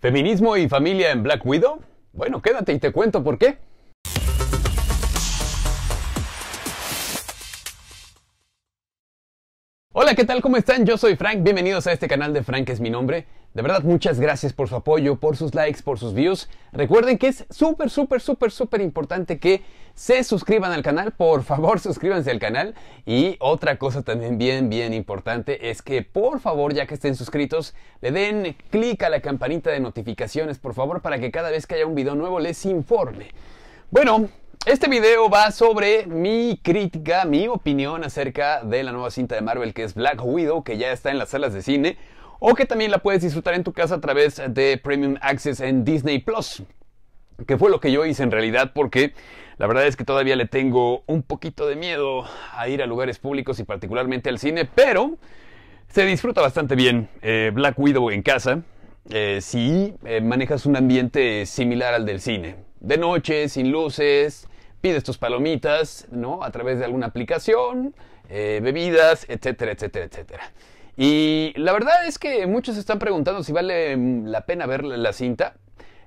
¿Feminismo y familia en Black Widow? Bueno, quédate y te cuento por qué. Hola, ¿qué tal? ¿Cómo están? Yo soy Frank, bienvenidos a este canal de Frank es mi nombre. De verdad, muchas gracias por su apoyo, por sus likes, por sus views. Recuerden que es súper, súper, súper, súper importante que se suscriban al canal. Por favor, suscríbanse al canal. Y otra cosa también bien, bien importante es que, por favor, ya que estén suscritos, le den clic a la campanita de notificaciones, por favor, para que cada vez que haya un video nuevo les informe. Bueno, este video va sobre mi crítica, mi opinión acerca de la nueva cinta de Marvel que es Black Widow, que ya está en las salas de cine o que también la puedes disfrutar en tu casa a través de Premium Access en Disney Plus que fue lo que yo hice en realidad porque la verdad es que todavía le tengo un poquito de miedo a ir a lugares públicos y particularmente al cine, pero se disfruta bastante bien eh, Black Widow en casa eh, si eh, manejas un ambiente similar al del cine. De noche, sin luces, pides tus palomitas, ¿no? A través de alguna aplicación, bebidas, etcétera, etcétera, etcétera. Y la verdad es que muchos están preguntando si vale mm, la pena ver la cinta.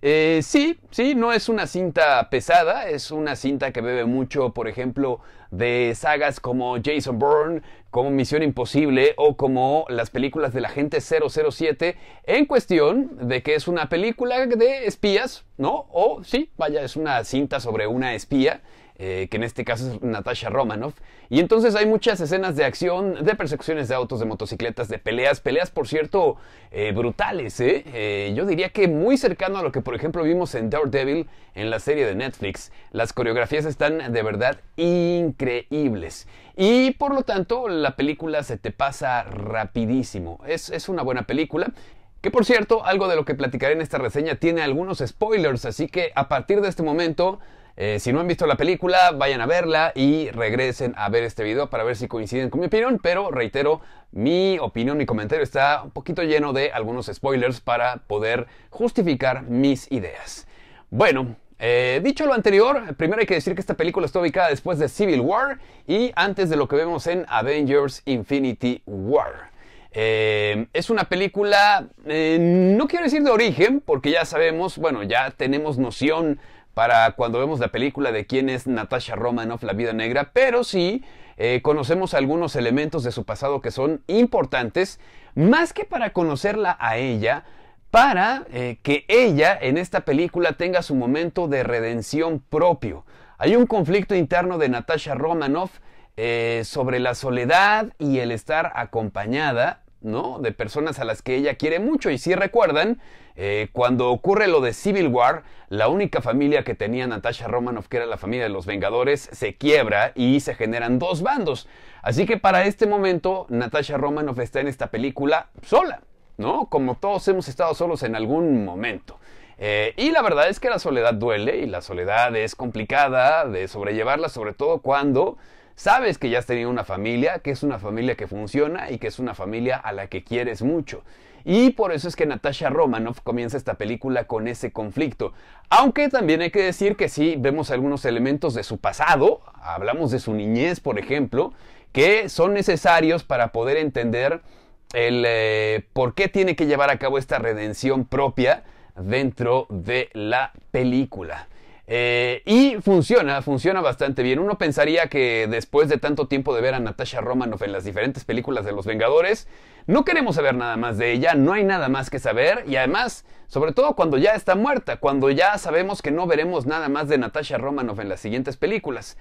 Eh, sí, sí, no es una cinta pesada, es una cinta que bebe mucho, por ejemplo, de sagas como Jason Bourne, como Misión Imposible o como las películas de la gente 007, en cuestión de que es una película de espías, ¿no? O sí, vaya, es una cinta sobre una espía eh, que en este caso es Natasha Romanoff. Y entonces hay muchas escenas de acción, de persecuciones de autos, de motocicletas, de peleas, peleas por cierto eh, brutales, ¿eh? Yo diría que muy cercano a lo que por ejemplo vimos en Daredevil en la serie de Netflix. Las coreografías están de verdad increíbles. Y por lo tanto la película se te pasa rapidísimo. es una buena película. Que por cierto, algo de lo que platicaré en esta reseña tiene algunos spoilers, así que a partir de este momento eh, si no han visto la película, vayan a verla y regresen a ver este video para ver si coinciden con mi opinión, pero reitero, mi opinión, mi comentario está un poquito lleno de algunos spoilers para poder justificar mis ideas. Bueno, eh, dicho lo anterior, primero hay que decir que esta película está ubicada después de Civil War y antes de lo que vemos en Avengers Infinity War. Eh, es una película, no quiero decir de origen, porque ya sabemos, bueno, ya tenemos noción para cuando vemos la película de quién es Natasha Romanoff, La Vida Negra, pero sí eh, conocemos algunos elementos de su pasado que son importantes, más que para conocerla a ella, para eh, que ella en esta película tenga su momento de redención propio. Hay un conflicto interno de Natasha Romanoff eh, sobre la soledad y el estar acompañada ¿no? De personas a las que ella quiere mucho. Y si recuerdan, eh, cuando ocurre lo de Civil War, la única familia que tenía Natasha Romanoff, que era la familia de los Vengadores, se quiebra y se generan dos bandos. Así que para este momento, Natasha Romanoff está en esta película sola, ¿no? Como todos hemos estado solos en algún momento. Eh, y la verdad es que la soledad duele y la soledad es complicada de sobrellevarla, sobre todo cuando Sabes que ya has tenido una familia, que es una familia que funciona y que es una familia a la que quieres mucho. Y por eso es que Natasha Romanoff comienza esta película con ese conflicto. Aunque también hay que decir que sí vemos algunos elementos de su pasado, hablamos de su niñez, por ejemplo, que son necesarios para poder entender eh, por qué tiene que llevar a cabo esta redención propia dentro de la película. Eh, y funciona, funciona bastante bien. Uno pensaría que después de tanto tiempo de ver a Natasha Romanoff en las diferentes películas de Los Vengadores, no queremos saber nada más de ella, no hay nada más que saber y además, sobre todo cuando ya está muerta, cuando ya sabemos que no veremos nada más de Natasha Romanoff en las siguientes películas.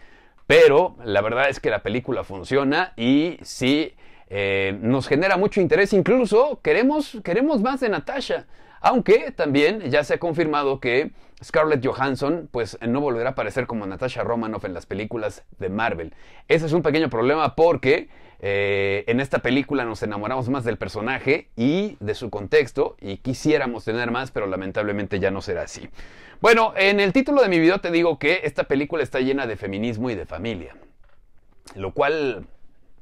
Pero la verdad es que la película funciona y sí eh, nos genera mucho interés, incluso queremos, queremos más de Natasha. Aunque también ya se ha confirmado que Scarlett Johansson pues eh, no volverá a aparecer como Natasha Romanoff en las películas de Marvel. Ese es un pequeño problema porque eh, en esta película nos enamoramos más del personaje y de su contexto y quisiéramos tener más, pero lamentablemente ya no será así. Bueno, en el título de mi video te digo que esta película está llena de feminismo y de familia, lo cual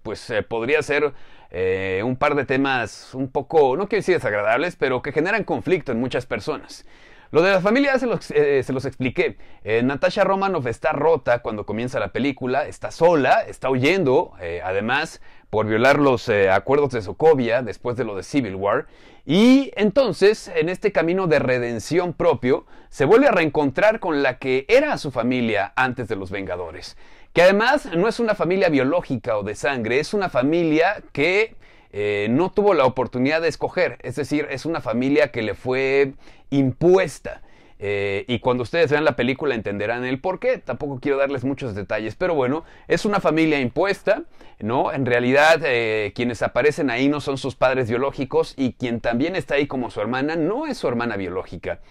pues eh, podría ser eh, un par de temas un poco, no quiero decir desagradables, pero que generan conflicto en muchas personas. Lo de las familias se los, eh, expliqué. Eh, Natasha Romanoff está rota cuando comienza la película, está sola, está huyendo, además por violar los acuerdos de Sokovia después de lo de Civil War. Y entonces, en este camino de redención propio, se vuelve a reencontrar con la que era su familia antes de los Vengadores que además no es una familia biológica o de sangre, es una familia que eh, no tuvo la oportunidad de escoger, es decir, es una familia que le fue impuesta. Eh, y cuando ustedes vean la película entenderán el por qué. Tampoco quiero darles muchos detalles, pero bueno, es una familia impuesta, ¿no? En realidad, eh, quienes aparecen ahí no son sus padres biológicos y quien también está ahí como su hermana no es su hermana biológica.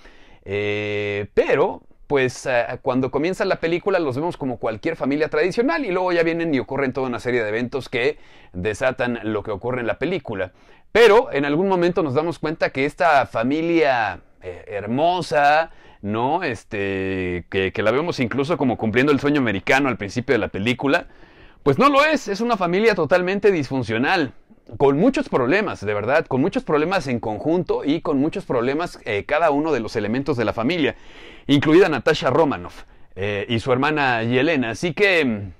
pero pues eh, cuando comienza la película los vemos como cualquier familia tradicional y luego ya vienen y ocurren toda una serie de eventos que desatan lo que ocurre en la película. Pero en algún momento nos damos cuenta que esta familia eh, hermosa, ¿no? Este, que la vemos incluso como cumpliendo el sueño americano al principio de la película, pues no lo es, es una familia totalmente disfuncional con muchos problemas, de verdad, con muchos problemas en conjunto y con muchos problemas eh, cada uno de los elementos de la familia, incluida Natasha Romanoff eh, y su hermana Yelena. Así que, mm,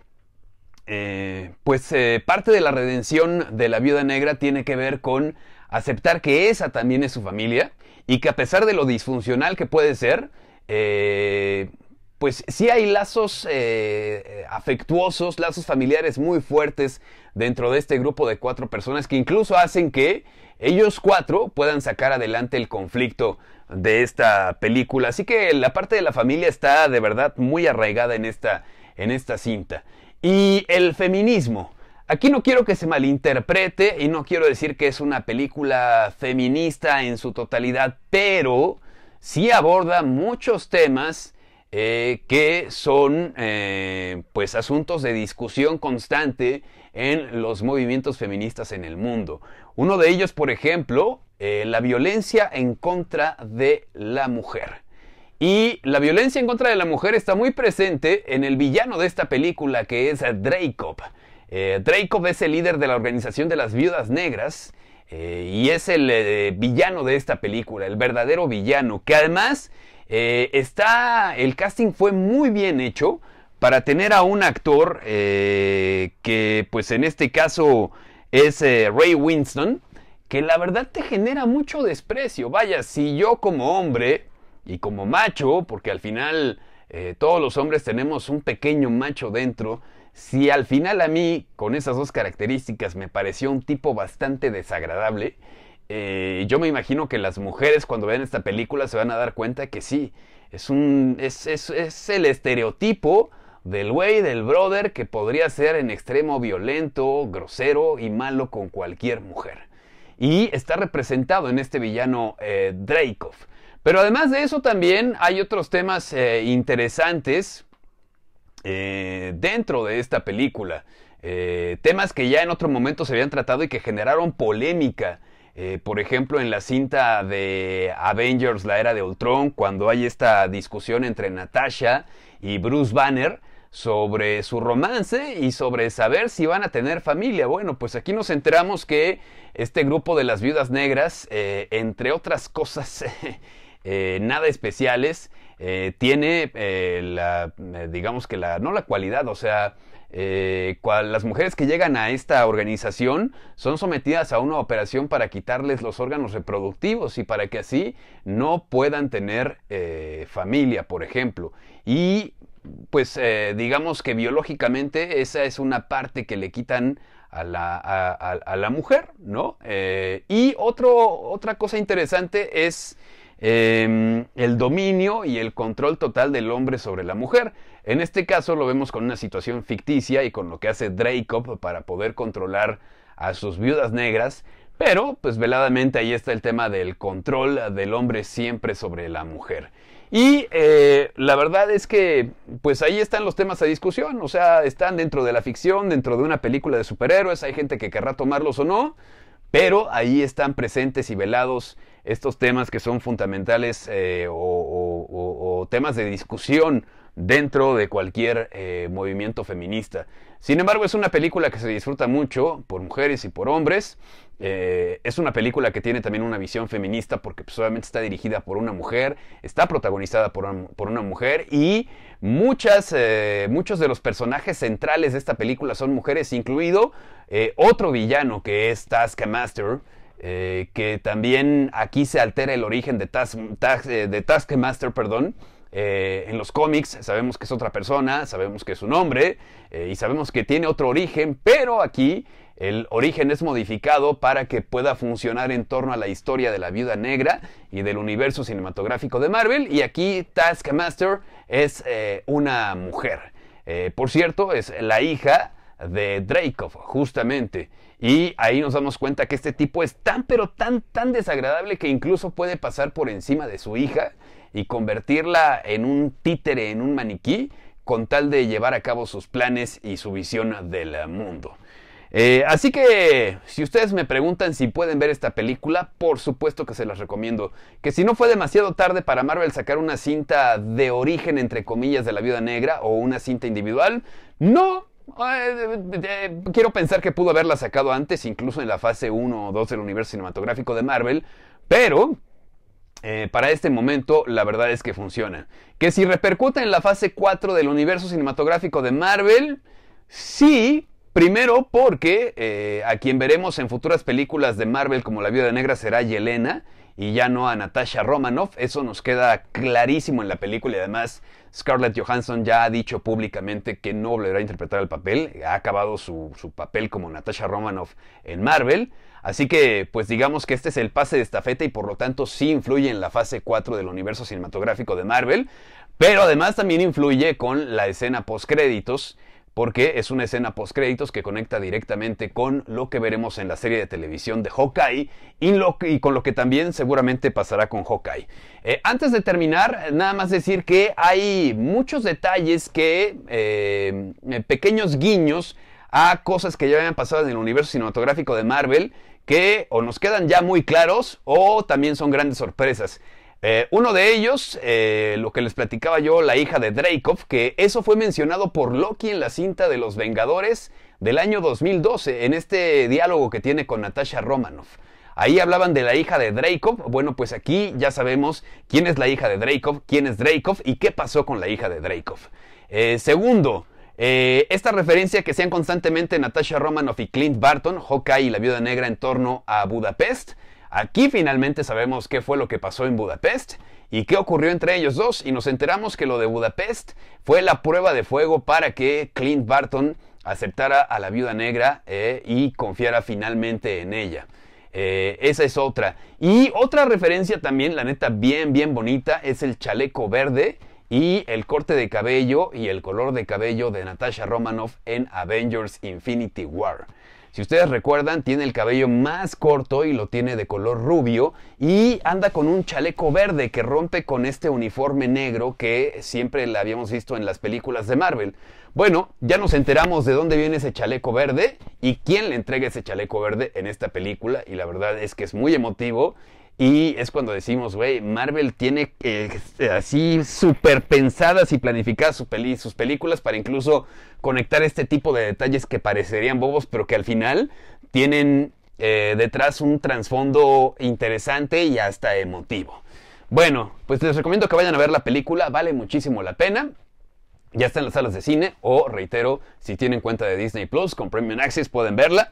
eh, pues parte de la redención de la viuda negra tiene que ver con aceptar que esa también es su familia y que a pesar de lo disfuncional que puede ser, pues sí hay lazos eh, eh, afectuosos, lazos familiares muy fuertes dentro de este grupo de cuatro personas que incluso hacen que ellos cuatro puedan sacar adelante el conflicto de esta película. Así que la parte de la familia está de verdad muy arraigada en esta, en esta cinta. Y el feminismo. Aquí no quiero que se malinterprete y no quiero decir que es una película feminista en su totalidad, pero sí aborda muchos temas eh, que son eh, pues asuntos de discusión constante en los movimientos feministas en el mundo. Uno de ellos, por ejemplo, eh, la violencia en contra de la mujer. Y la violencia en contra de la mujer está muy presente en el villano de esta película, que es Dracov. Eh, es el líder de la Organización de las Viudas Negras y es el villano de esta película, el verdadero villano, que además eh, está, el casting fue muy bien hecho para tener a un actor eh, que pues en este caso es eh, Ray Winston, que la verdad te genera mucho desprecio. Vaya, si yo como hombre y como macho, porque al final todos los hombres tenemos un pequeño macho dentro, si al final a mí con esas dos características me pareció un tipo bastante desagradable, eh, yo me imagino que las mujeres cuando vean esta película se van a dar cuenta que sí, es, un, es, el estereotipo del güey, del brother, que podría ser en extremo violento, grosero y malo con cualquier mujer. Y está representado en este villano eh, Pero además de eso también hay otros temas eh, interesantes eh, dentro de esta película. temas que ya en otro momento se habían tratado y que generaron polémica eh, por ejemplo, en la cinta de Avengers, la era de Ultron, cuando hay esta discusión entre Natasha y Bruce Banner sobre su romance y sobre saber si van a tener familia. Bueno, pues aquí nos enteramos que este grupo de las viudas negras, eh, entre otras cosas eh, nada especiales, eh, tiene eh, la, eh, digamos que la, no la cualidad, o sea, las mujeres que llegan a esta organización son sometidas a una operación para quitarles los órganos reproductivos y para que así no puedan tener familia, por ejemplo. Y pues digamos que biológicamente esa es una parte que le quitan a la, la mujer, ¿no? y otro, otra cosa interesante es Em, el dominio y el control total del hombre sobre la mujer. En este caso lo vemos con una situación ficticia y con lo que hace Dracop para poder controlar a sus viudas negras, pero pues veladamente ahí está el tema del control del hombre siempre sobre la mujer. Y eh, la verdad es que, pues ahí están los temas a discusión, o sea, están dentro de la ficción, dentro de una película de superhéroes, hay gente que querrá tomarlos o no, pero ahí están presentes y velados estos temas que son fundamentales eh, o, temas de discusión dentro de cualquier eh, movimiento feminista. Sin embargo, es una película que se disfruta mucho por mujeres y por hombres. Eh, es una película que tiene también una visión feminista porque pues, obviamente está dirigida por una mujer, está protagonizada por, una, mujer y muchas, muchos de los personajes centrales de esta película son mujeres, incluido otro villano que es Taskmaster. Eh, que también aquí se altera el origen de, eh, Taskmaster, perdón. Eh, en los cómics sabemos que es otra persona, sabemos que es un hombre y sabemos que tiene otro origen, pero aquí el origen es modificado para que pueda funcionar en torno a la historia de la viuda negra y del universo cinematográfico de Marvel. Y aquí Taskmaster es una mujer. por cierto, es la hija de Dreykov, justamente. Y ahí nos damos cuenta que este tipo es tan, pero tan, tan desagradable que incluso puede pasar por encima de su hija y convertirla en un títere, en un maniquí, con tal de llevar a cabo sus planes y su visión del mundo. Eh, así que si ustedes me preguntan si pueden ver esta película, por supuesto que se las recomiendo. Que si no fue demasiado tarde para Marvel sacar una cinta de origen, entre comillas, de la Viuda Negra o una cinta individual, no, eh, eh, quiero pensar que pudo haberla sacado antes, incluso en la fase 1 o 2 del universo cinematográfico de Marvel, pero eh, para este momento la verdad es que funciona. Que si repercute en la fase 4 del universo cinematográfico de Marvel, sí, primero porque a quien veremos en futuras películas de Marvel como La Viuda Negra será Yelena y ya no a Natasha Romanoff. Eso nos queda clarísimo en la película y además Scarlett Johansson ya ha dicho públicamente que no volverá a interpretar el papel. Ha acabado su, papel como Natasha Romanoff en Marvel. Así que, pues digamos que este es el pase de estafeta y por lo tanto sí influye en la fase 4 del universo cinematográfico de Marvel, pero además también influye con la escena postcréditos porque es una escena créditos que conecta directamente con lo que veremos en la serie de televisión de Hawkeye y, con lo que también seguramente pasará con Hawkeye. Eh, antes de terminar, nada más decir que hay muchos detalles que, eh, eh, pequeños guiños a cosas que ya habían pasado en el universo cinematográfico de Marvel que o nos quedan ya muy claros o también son grandes sorpresas. Eh, uno de ellos, eh, lo que les platicaba yo, la hija de Dreykov, que eso fue mencionado por Loki en la cinta de Los Vengadores del año 2012, en este diálogo que tiene con Natasha Romanoff. Ahí hablaban de la hija de Dreykov. Bueno, pues aquí ya sabemos quién es la hija de Dreykov, quién es Dreykov y qué pasó con la hija de Dreykov. Eh, segundo, esta referencia que sean constantemente Natasha Romanoff y Clint Barton, Hawkeye y la Viuda Negra en torno a Budapest, Aquí finalmente sabemos qué fue lo que pasó en Budapest y qué ocurrió entre ellos dos y nos enteramos que lo de Budapest fue la prueba de fuego para que Clint Barton aceptara a la viuda negra eh, y confiara finalmente en ella. Eh, esa es otra. Y otra referencia también, la neta, bien, bien bonita, es el chaleco verde y el corte de cabello y el color de cabello de Natasha Romanoff en Avengers Infinity War. Si ustedes recuerdan, tiene el cabello más corto y lo tiene de color rubio y anda con un chaleco verde que rompe con este uniforme negro que siempre la habíamos visto en las películas de Marvel. Bueno, ya nos enteramos de dónde viene ese chaleco verde y quién le entrega ese chaleco verde en esta película y la verdad es que es muy emotivo y es cuando decimos, güey, Marvel tiene eh, eh, así súper pensadas y planificadas sus, sus películas para incluso conectar este tipo de detalles que parecerían bobos, pero que al final tienen eh, detrás un trasfondo interesante y hasta emotivo. Bueno, pues les recomiendo que vayan a ver la película, vale muchísimo la pena. Ya está en las salas de cine o, reitero, si tienen cuenta de Disney Plus con Premium Access pueden verla.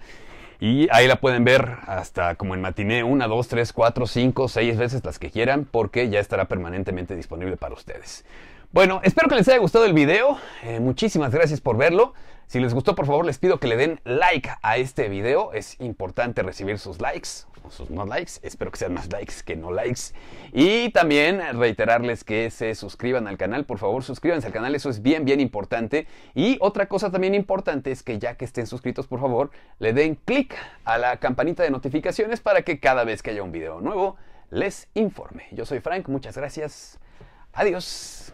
Y ahí la pueden ver hasta como en matiné, una, dos, tres, cuatro, cinco, seis veces las que quieran, porque ya estará permanentemente disponible para ustedes. Bueno, espero que les haya gustado el video. Eh, muchísimas gracias por verlo. Si les gustó, por favor, les pido que le den like a este video. Es importante recibir sus likes o sus no likes. Espero que sean más likes que no likes. Y también reiterarles que se suscriban al canal. Por favor, suscríbanse al canal. Eso es bien, bien importante. Y otra cosa también importante es que ya que estén suscritos, por favor, le den click a la campanita de notificaciones para que cada vez que haya un video nuevo les informe. Yo soy Frank. Muchas gracias. Adiós.